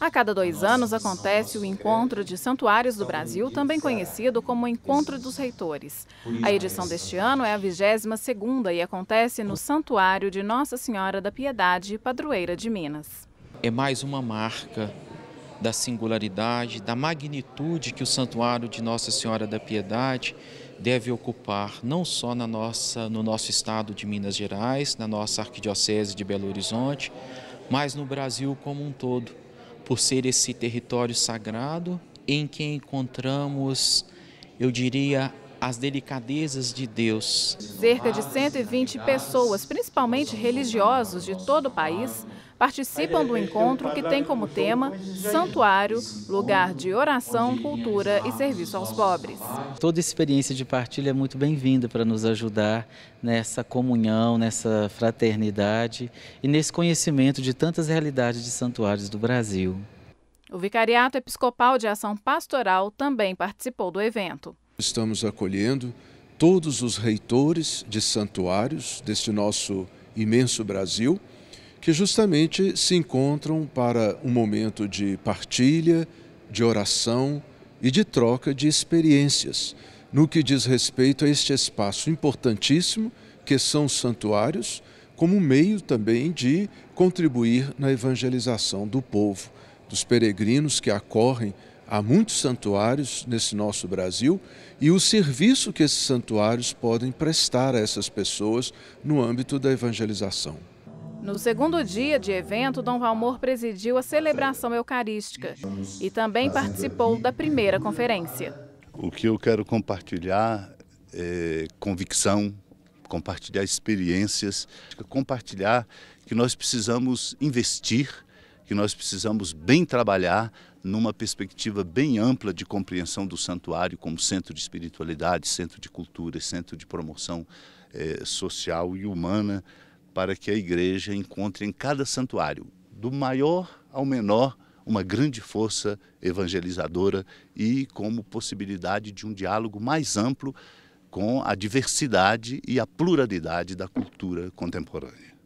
A cada dois anos acontece o Encontro de Santuários do tá Brasil, também é. conhecido como Encontro dos Reitores. A edição é deste ano é a 22 segunda e acontece no Santuário de Nossa Senhora da Piedade, padroeira de Minas. É mais uma marca da singularidade, da magnitude que o Santuário de Nossa Senhora da Piedade deve ocupar não só na nossa, no nosso estado de Minas Gerais, na nossa arquidiocese de Belo Horizonte, mas no Brasil como um todo por ser esse território sagrado em que encontramos, eu diria, as delicadezas de Deus. Cerca de 120 pessoas, principalmente religiosos de todo o país, participam do encontro que tem como tema Santuário, lugar de oração, cultura e serviço aos pobres. Toda experiência de partilha é muito bem-vinda para nos ajudar nessa comunhão, nessa fraternidade e nesse conhecimento de tantas realidades de santuários do Brasil. O Vicariato Episcopal de Ação Pastoral também participou do evento. Estamos acolhendo todos os reitores de santuários deste nosso imenso Brasil que justamente se encontram para um momento de partilha, de oração e de troca de experiências no que diz respeito a este espaço importantíssimo que são os santuários, como meio também de contribuir na evangelização do povo, dos peregrinos que acorrem a muitos santuários nesse nosso Brasil e o serviço que esses santuários podem prestar a essas pessoas no âmbito da evangelização. No segundo dia de evento, Dom Valmor presidiu a celebração eucarística e também participou da primeira conferência. O que eu quero compartilhar é convicção, compartilhar experiências, compartilhar que nós precisamos investir, que nós precisamos bem trabalhar numa perspectiva bem ampla de compreensão do santuário como centro de espiritualidade, centro de cultura, centro de promoção eh, social e humana para que a igreja encontre em cada santuário, do maior ao menor, uma grande força evangelizadora e como possibilidade de um diálogo mais amplo com a diversidade e a pluralidade da cultura contemporânea.